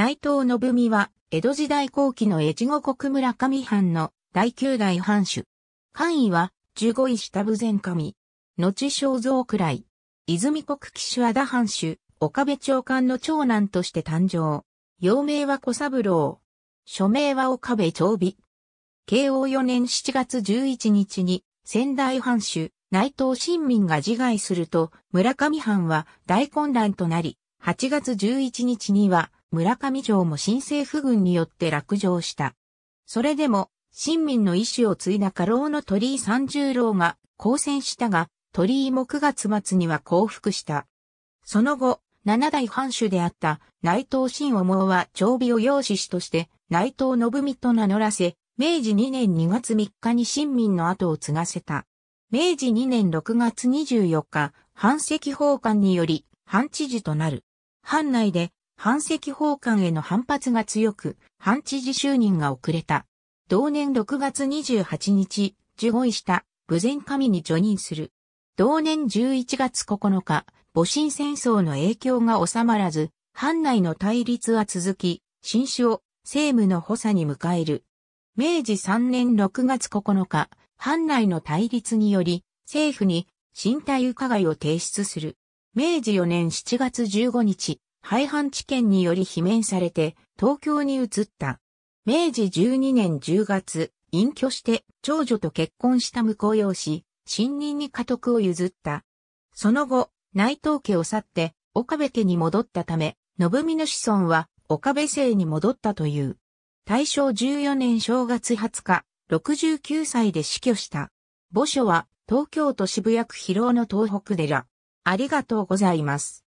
内藤信美は、江戸時代後期の越後国村上藩の第九代藩主。官位は、十五位下部前上。後肖像くらい。泉国騎手和田藩主、岡部長官の長男として誕生。幼名は小三郎。署名は岡部長美。慶応4年7月11日に、仙台藩主、内藤新民が自害すると、村上藩は大混乱となり、8月11日には、村上城も新政府軍によって落城した。それでも、新民の意志を継いだ家老の鳥居三十郎が交戦したが、鳥居も9月末には降伏した。その後、七代藩主であった内藤新思は長尾を養子師として内藤信美と名乗らせ、明治2年2月3日に新民の後を継がせた。明治2年6月24日、藩籍奉還により、藩知事となる。藩内で反石奉官への反発が強く、反知事就任が遅れた。同年6月28日、受護した、無前神に除任する。同年11月9日、母親戦争の影響が収まらず、藩内の対立は続き、新首を政務の補佐に迎える。明治3年6月9日、藩内の対立により、政府に身体伺を提出する。明治4年7月15日、廃藩置県により罷免されて東京に移った。明治12年10月、隠居して長女と結婚した婿養し、新任に家督を譲った。その後、内藤家を去って岡部家に戻ったため、信美の子孫は岡部姓に戻ったという。大正14年正月20日、69歳で死去した。墓所は東京都渋谷区広尾の東北寺。ありがとうございます。